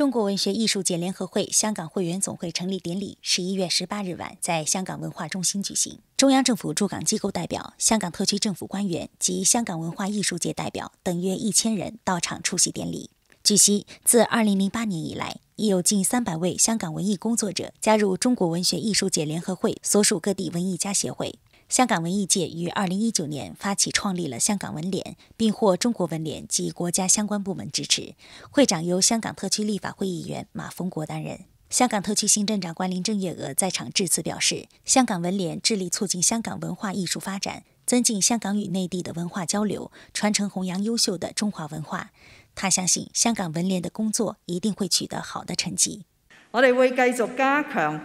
中国文学艺术界联合会香港会员总会成立典礼，十一月十八日晚在香港文化中心举行。中央政府驻港机构代表、香港特区政府官员及香港文化艺术界代表等约一千人到场出席典礼。据悉，自二零零八年以来，已有近三百位香港文艺工作者加入中国文学艺术界联合会所属各地文艺家协会。香港文艺界于二零一九年发起创立了香港文联，并获中国文联及国家相关部门支持。会长由香港特区立法会议员马逢国担任。香港特区行政长官林郑月娥在场致辞表示，香港文联致力促进香港文化艺术发展，增进香港与内地的文化交流，传承弘扬优秀的中华文化。他相信香港文联的工作一定会取得好的成绩。我哋会继续加强。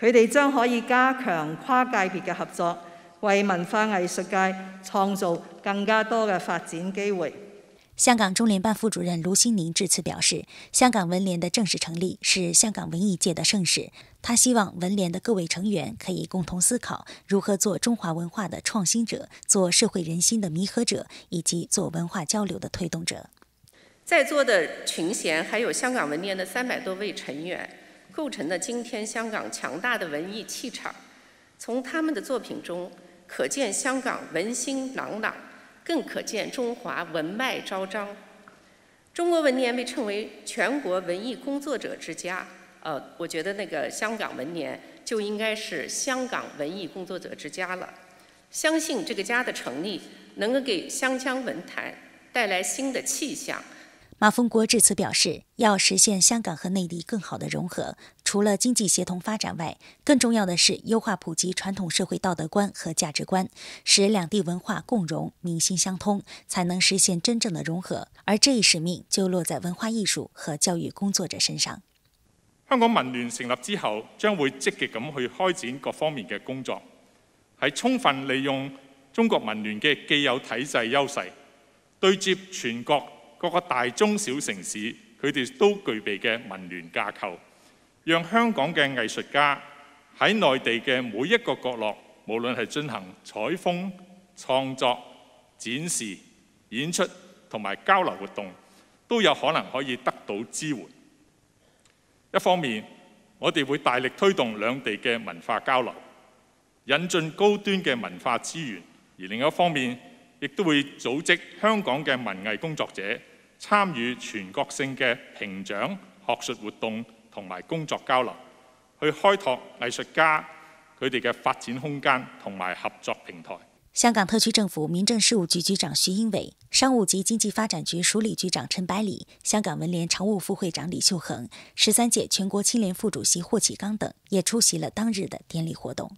佢哋將可以加強跨界別嘅合作，為文化藝術界創造更加多嘅發展機會。香港中聯辦副主任盧新寧致辞表示：，香港文聯的正式成立是香港文藝界的盛事。他希望文聯的各位成員可以共同思考，如何做中華文化的創新者，做社會人心的弥合者，以及做文化交流的推動者。在座的群贤，還有香港文聯的三百多位成員。构成了今天香港强大的文艺气场。从他们的作品中，可见香港文心朗朗，更可见中华文脉昭彰。中国文联被称为全国文艺工作者之家，呃，我觉得那个香港文联就应该是香港文艺工作者之家了。相信这个家的成立，能够给香江文坛带来新的气象。马逢国至此表示，要实现香港和内地更好的融合，除了经济协同发展外，更重要的是优化普及传统社会道德观和价值观，使两地文化共融、民心相通，才能实现真正的融合。而这一使命就落在文化艺术和教育工作者身上。香港文联成立之后，将会积极咁去开展各方面嘅工作，喺充分利用中国文联嘅既有体制优势，对接全国。各個大中小城市，佢哋都具備嘅文聯架構，讓香港嘅藝術家喺內地嘅每一個角落，無論係進行採風、創作、展示、演出同埋交流活動，都有可能可以得到支援。一方面，我哋會大力推動兩地嘅文化交流，引進高端嘅文化資源；而另一方面，亦都會組織香港嘅文藝工作者。參與全國性嘅評獎、學術活動同埋工作交流，去開拓藝術家佢哋嘅發展空間同埋合作平台。香港特區政府民政事務局局長徐英偉、商務及經濟發展局署理局長陳百里、香港文聯常務副會長李秀恒、十三屆全國青联副主席霍啟剛等，也出席了當日的典禮活動。